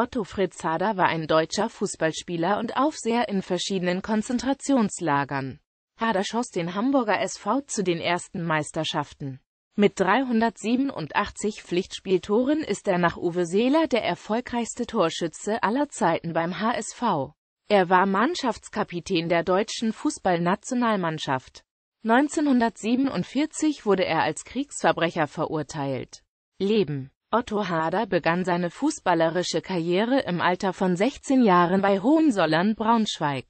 Otto Fritz Hader war ein deutscher Fußballspieler und Aufseher in verschiedenen Konzentrationslagern. Hader schoss den Hamburger SV zu den ersten Meisterschaften. Mit 387 Pflichtspieltoren ist er nach Uwe Seeler der erfolgreichste Torschütze aller Zeiten beim HSV. Er war Mannschaftskapitän der deutschen Fußballnationalmannschaft. 1947 wurde er als Kriegsverbrecher verurteilt. Leben Otto Hader begann seine fußballerische Karriere im Alter von 16 Jahren bei Hohensollern Braunschweig.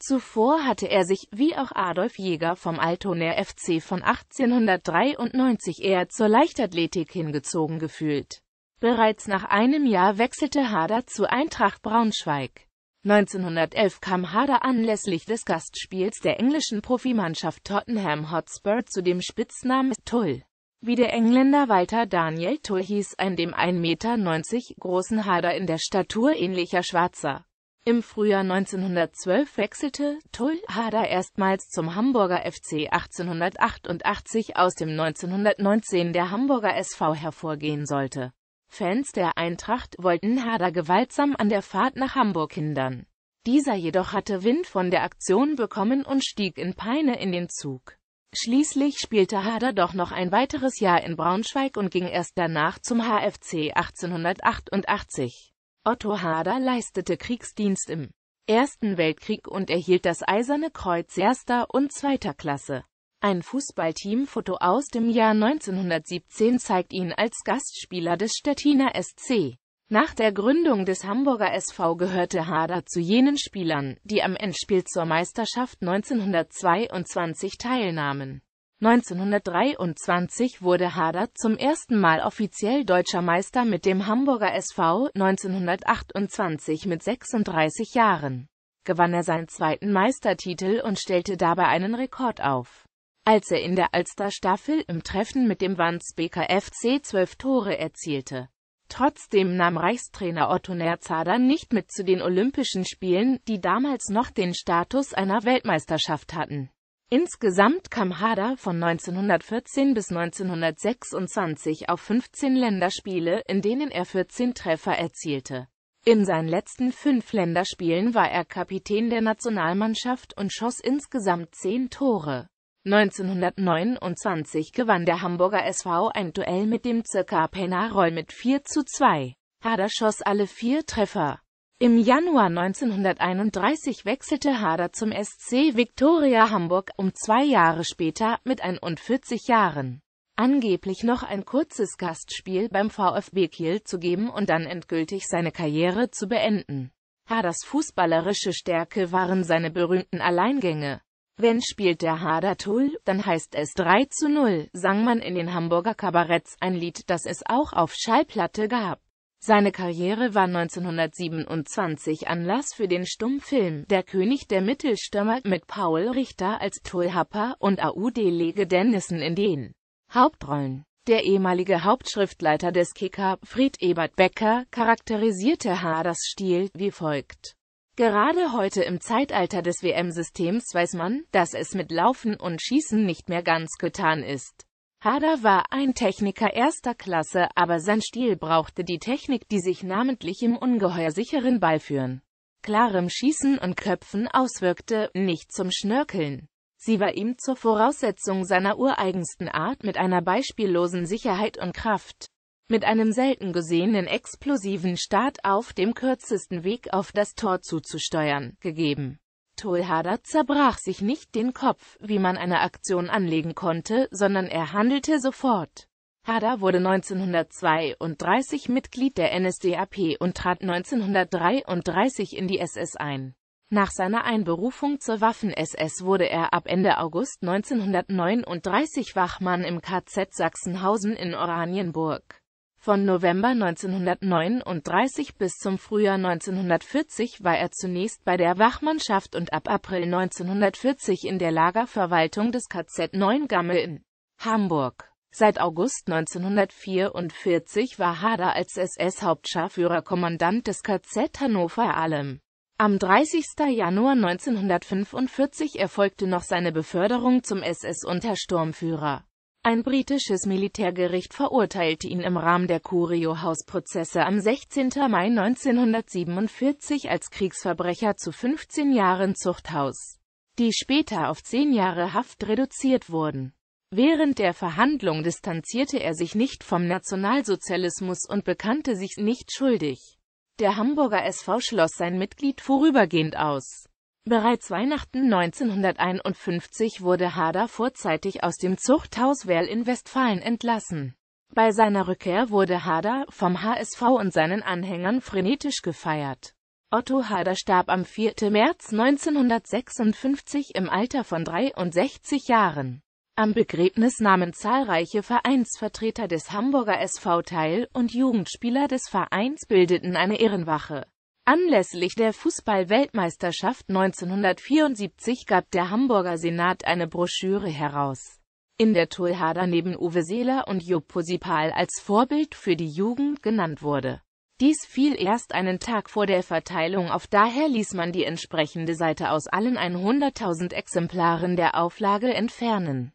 Zuvor hatte er sich, wie auch Adolf Jäger vom Altoner FC von 1893 eher zur Leichtathletik hingezogen gefühlt. Bereits nach einem Jahr wechselte Hader zu Eintracht Braunschweig. 1911 kam Hader anlässlich des Gastspiels der englischen Profimannschaft Tottenham Hotspur zu dem Spitznamen Tull wie der Engländer Walter Daniel Tull hieß, ein dem 1,90 Meter großen Hader in der Statur ähnlicher Schwarzer. Im Frühjahr 1912 wechselte Tull Hader erstmals zum Hamburger FC 1888 aus dem 1919 der Hamburger SV hervorgehen sollte. Fans der Eintracht wollten Hader gewaltsam an der Fahrt nach Hamburg hindern. Dieser jedoch hatte Wind von der Aktion bekommen und stieg in Peine in den Zug. Schließlich spielte Hader doch noch ein weiteres Jahr in Braunschweig und ging erst danach zum HFC 1888. Otto Hader leistete Kriegsdienst im Ersten Weltkrieg und erhielt das Eiserne Kreuz erster und zweiter Klasse. Ein Fußballteamfoto aus dem Jahr 1917 zeigt ihn als Gastspieler des Stettiner SC. Nach der Gründung des Hamburger SV gehörte Hader zu jenen Spielern, die am Endspiel zur Meisterschaft 1922 teilnahmen. 1923 wurde Hader zum ersten Mal offiziell deutscher Meister mit dem Hamburger SV, 1928 mit 36 Jahren gewann er seinen zweiten Meistertitel und stellte dabei einen Rekord auf. Als er in der Alsterstaffel im Treffen mit dem Wandsbeker FC zwölf Tore erzielte, Trotzdem nahm Reichstrainer Otto Nerzader nicht mit zu den Olympischen Spielen, die damals noch den Status einer Weltmeisterschaft hatten. Insgesamt kam Hader von 1914 bis 1926 auf 15 Länderspiele, in denen er 14 Treffer erzielte. In seinen letzten fünf Länderspielen war er Kapitän der Nationalmannschaft und schoss insgesamt zehn Tore. 1929 gewann der Hamburger SV ein Duell mit dem Zürcher Penarol mit 4 zu 2. Harder schoss alle vier Treffer. Im Januar 1931 wechselte Harder zum SC Viktoria Hamburg, um zwei Jahre später, mit 41 Jahren, angeblich noch ein kurzes Gastspiel beim VfB Kiel zu geben und dann endgültig seine Karriere zu beenden. Harders fußballerische Stärke waren seine berühmten Alleingänge. Wenn spielt der Hader Tull, dann heißt es 3 zu 0, sang man in den Hamburger Kabaretts ein Lied, das es auch auf Schallplatte gab. Seine Karriere war 1927 Anlass für den Stummfilm Der König der Mittelstürmer mit Paul Richter als Tulhapper und Aud Lege Dennison in den Hauptrollen. Der ehemalige Hauptschriftleiter des Kicker, Fried Ebert Becker, charakterisierte Haders Stil wie folgt. Gerade heute im Zeitalter des WM-Systems weiß man, dass es mit Laufen und Schießen nicht mehr ganz getan ist. Hader war ein Techniker erster Klasse, aber sein Stil brauchte die Technik, die sich namentlich im ungeheuer sicheren Ballführen, klarem Schießen und Köpfen auswirkte, nicht zum Schnörkeln. Sie war ihm zur Voraussetzung seiner ureigensten Art mit einer beispiellosen Sicherheit und Kraft mit einem selten gesehenen explosiven Start auf dem kürzesten Weg auf das Tor zuzusteuern, gegeben. Tolhader zerbrach sich nicht den Kopf, wie man eine Aktion anlegen konnte, sondern er handelte sofort. Hader wurde 1932 Mitglied der NSDAP und trat 1933 in die SS ein. Nach seiner Einberufung zur Waffen-SS wurde er ab Ende August 1939 Wachmann im KZ Sachsenhausen in Oranienburg. Von November 1939 bis zum Frühjahr 1940 war er zunächst bei der Wachmannschaft und ab April 1940 in der Lagerverwaltung des KZ 9 Gammel in Hamburg. Seit August 1944 war Hader als SS-Hauptscharführer Kommandant des KZ Hannover-Alem. Am 30. Januar 1945 erfolgte noch seine Beförderung zum SS-Untersturmführer. Ein britisches Militärgericht verurteilte ihn im Rahmen der Curio-Haus-Prozesse am 16. Mai 1947 als Kriegsverbrecher zu 15 Jahren Zuchthaus, die später auf 10 Jahre Haft reduziert wurden. Während der Verhandlung distanzierte er sich nicht vom Nationalsozialismus und bekannte sich nicht schuldig. Der Hamburger SV schloss sein Mitglied vorübergehend aus. Bereits Weihnachten 1951 wurde Hader vorzeitig aus dem Zuchthaus Werl in Westfalen entlassen. Bei seiner Rückkehr wurde Hader vom HSV und seinen Anhängern frenetisch gefeiert. Otto Hader starb am 4. März 1956 im Alter von 63 Jahren. Am Begräbnis nahmen zahlreiche Vereinsvertreter des Hamburger SV teil und Jugendspieler des Vereins bildeten eine Ehrenwache. Anlässlich der Fußball-Weltmeisterschaft 1974 gab der Hamburger Senat eine Broschüre heraus, in der Tulhader neben Uwe Seeler und Jupp Posipal als Vorbild für die Jugend genannt wurde. Dies fiel erst einen Tag vor der Verteilung auf, daher ließ man die entsprechende Seite aus allen 100.000 Exemplaren der Auflage entfernen.